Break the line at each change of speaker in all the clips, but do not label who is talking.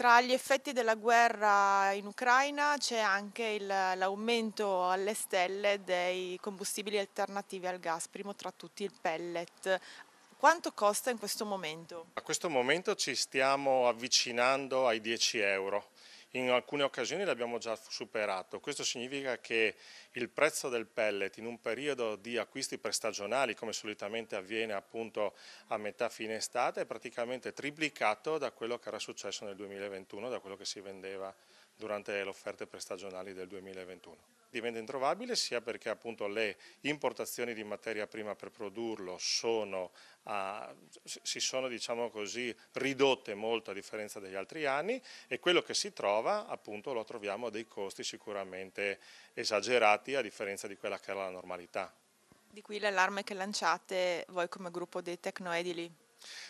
Tra gli effetti della guerra in Ucraina c'è anche il, l'aumento alle stelle dei combustibili alternativi al gas, primo tra tutti il pellet. Quanto costa in questo momento? A
questo momento ci stiamo avvicinando ai 10 euro in alcune occasioni l'abbiamo già superato. Questo significa che il prezzo del pellet in un periodo di acquisti prestagionali, come solitamente avviene appunto a metà fine estate, è praticamente triplicato da quello che era successo nel 2021, da quello che si vendeva durante le offerte prestagionali del 2021 diventa introvabile sia perché appunto le importazioni di materia prima per produrlo sono, uh, si sono diciamo così, ridotte molto a differenza degli altri anni e quello che si trova appunto lo troviamo a dei costi sicuramente esagerati a differenza di quella che era la normalità.
Di qui l'allarme che lanciate voi come gruppo dei tecnoedili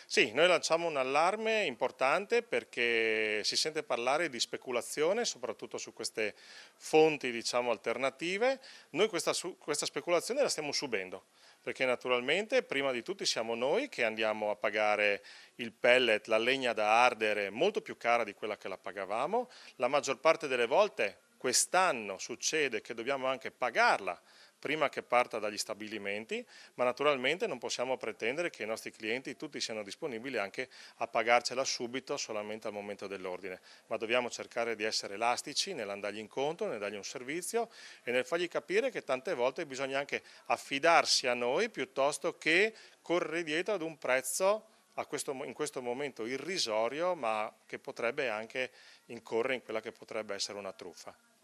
sì, noi lanciamo un allarme importante perché si sente parlare di speculazione, soprattutto su queste fonti diciamo, alternative. Noi questa, questa speculazione la stiamo subendo perché naturalmente prima di tutti siamo noi che andiamo a pagare il pellet, la legna da ardere molto più cara di quella che la pagavamo, la maggior parte delle volte quest'anno succede che dobbiamo anche pagarla prima che parta dagli stabilimenti, ma naturalmente non possiamo pretendere che i nostri clienti tutti siano disponibili anche a pagarcela subito solamente al momento dell'ordine, ma dobbiamo cercare di essere elastici nell'andargli incontro, nel dargli un servizio e nel fargli capire che tante volte bisogna anche affidarsi a noi piuttosto che correre dietro ad un prezzo questo, in questo momento irrisorio ma che potrebbe anche incorrere in quella che potrebbe essere una truffa.